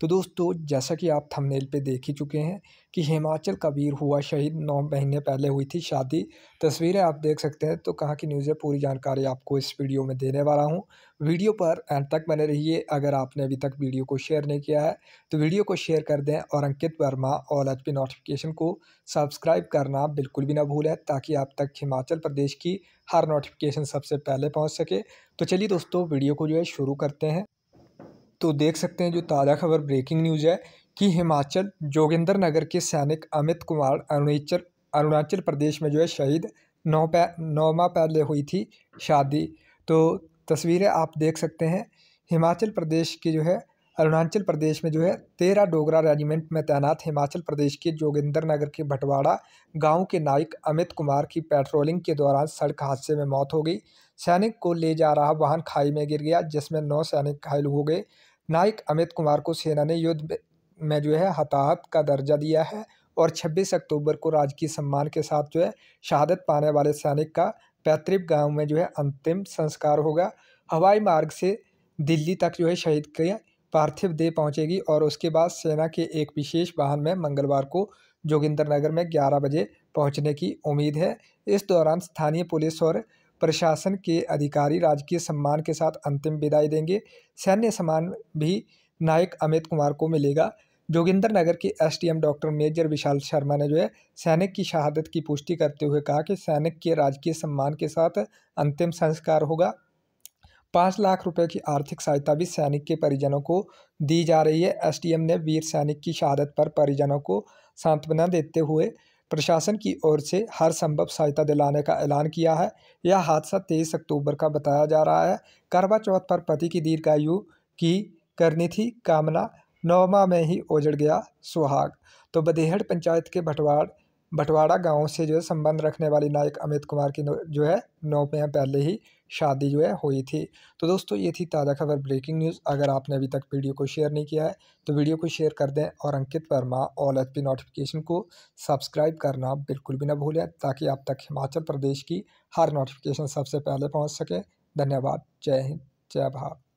तो दोस्तों जैसा कि आप थंबनेल पे देख ही चुके हैं कि हिमाचल का वीर हुआ शहीद नौ महीने पहले हुई थी शादी तस्वीरें आप देख सकते हैं तो कहाँ की न्यूज़ है पूरी जानकारी आपको इस वीडियो में देने वाला हूँ वीडियो पर एंड तक बने रहिए अगर आपने अभी तक वीडियो को शेयर नहीं किया है तो वीडियो को शेयर कर दें और अंकित वर्मा और एच नोटिफिकेशन को सब्सक्राइब करना बिल्कुल भी ना भूलें ताकि आप तक हिमाचल प्रदेश की हर नोटिफिकेशन सबसे पहले पहुँच सके तो चलिए दोस्तों वीडियो को जो है शुरू करते हैं तो देख सकते हैं जो ताज़ा खबर ब्रेकिंग न्यूज़ है कि हिमाचल जोगिंदर नगर के सैनिक अमित कुमार अरुणाचल अरुणाचल प्रदेश में जो है शहीद नौ पै नौमा पहले हुई थी शादी तो तस्वीरें आप देख सकते हैं हिमाचल प्रदेश के जो है अरुणाचल प्रदेश में जो है तेरह डोगरा रेजिमेंट में तैनात हिमाचल प्रदेश के जोगिंदर नगर के भटवाड़ा गांव के नायक अमित कुमार की पेट्रोलिंग के दौरान सड़क हादसे में मौत हो गई सैनिक को ले जा रहा वाहन खाई में गिर गया जिसमें नौ सैनिक घायल हो गए नायक अमित कुमार को सेना ने युद्ध में जो है हताहत का दर्जा दिया है और 26 अक्टूबर को राजकीय सम्मान के साथ जो है शहादत पाने वाले सैनिक का पैतृक गांव में जो है अंतिम संस्कार होगा हवाई मार्ग से दिल्ली तक जो है शहीद के पार्थिव देह पहुंचेगी और उसके बाद सेना के एक विशेष वाहन में मंगलवार को जोगिंदर नगर में ग्यारह बजे पहुंचने की उम्मीद है इस दौरान स्थानीय पुलिस और प्रशासन के अधिकारी राजकीय सम्मान के साथ अंतिम विदाई देंगे सैन्य सम्मान भी नायक अमित कुमार को मिलेगा जोगिंदर नगर के SDM doctor major Vishal Sharma ने जो है सैनिक की शहादत की पुष्टि करते हुए कहा कि सैनिक के राजकीय सम्मान के साथ अंतिम संस्कार होगा पाँच लाख रुपए की आर्थिक सहायता भी सैनिक के परिजनों को दी जा रही है एसडीएम ने वीर सैनिक की शहादत पर परिजनों को सांत्वना देते हुए प्रशासन की ओर से हर संभव सहायता दिलाने का ऐलान किया है यह हादसा तेईस अक्टूबर का बताया जा रहा है करवा चौथ पर पति की दीर्घायु की करनी थी कामना नौमा में ही ओझड़ गया सुहाग तो बदेहड़ पंचायत के भटवाड़ बटवाड़ा गांव से जो है संबंध रखने वाली नायक अमित कुमार की जो है नौ महीना पहले ही शादी जो है हुई थी तो दोस्तों ये थी ताज़ा खबर ब्रेकिंग न्यूज़ अगर आपने अभी तक वीडियो को शेयर नहीं किया है तो वीडियो को शेयर कर दें और Ankit Verma all H P notification को सब्सक्राइब करना बिल्कुल भी ना भूलें ताकि आप तक हिमाचल प्रदेश की हर नोटिफिकेशन सबसे पहले पहुँच सके धन्यवाद जय हिंद जय भारत